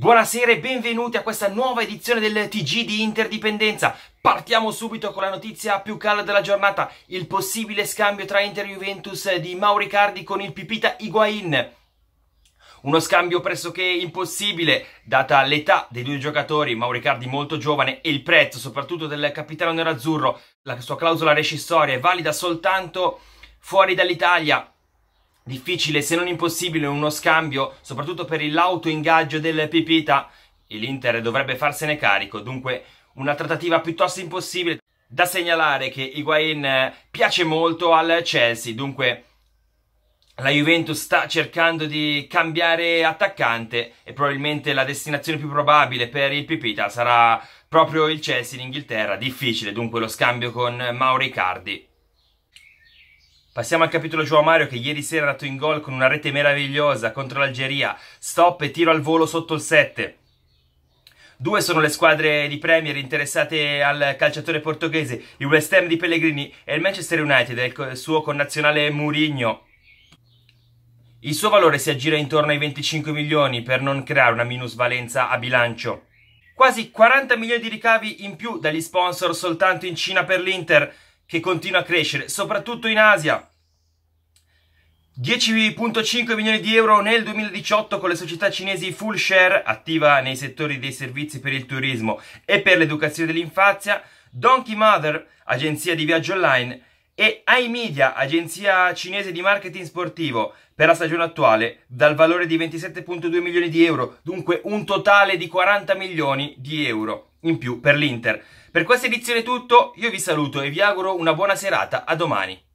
Buonasera e benvenuti a questa nuova edizione del TG di Interdipendenza. Partiamo subito con la notizia più calda della giornata, il possibile scambio tra Inter e Juventus di Mauricardi con il Pipita Higuain. Uno scambio pressoché impossibile, data l'età dei due giocatori, Mauricardi molto giovane e il prezzo, soprattutto del capitano nerazzurro. La sua clausola rescissoria è valida soltanto fuori dall'Italia, difficile se non impossibile uno scambio, soprattutto per l'autoingaggio del Pipita, e l'Inter dovrebbe farsene carico, dunque una trattativa piuttosto impossibile. Da segnalare che Higuain eh, piace molto al Chelsea, dunque la Juventus sta cercando di cambiare attaccante e probabilmente la destinazione più probabile per il Pipita sarà proprio il Chelsea in Inghilterra, difficile dunque lo scambio con Mauri Cardi. Passiamo al capitolo Joao Mario che ieri sera è andato in gol con una rete meravigliosa contro l'Algeria. Stop e tiro al volo sotto il 7. Due sono le squadre di Premier interessate al calciatore portoghese, il West Ham di Pellegrini e il Manchester United, il suo connazionale Murigno. Il suo valore si aggira intorno ai 25 milioni per non creare una minusvalenza a bilancio. Quasi 40 milioni di ricavi in più dagli sponsor soltanto in Cina per l'Inter, che continua a crescere, soprattutto in Asia. 10.5 milioni di euro nel 2018 con le società cinesi Full Share, attiva nei settori dei servizi per il turismo e per l'educazione dell'infanzia, Donkey Mother, agenzia di viaggio online, e iMedia, agenzia cinese di marketing sportivo, per la stagione attuale dal valore di 27.2 milioni di euro, dunque un totale di 40 milioni di euro in più per l'Inter. Per questa edizione è tutto, io vi saluto e vi auguro una buona serata, a domani.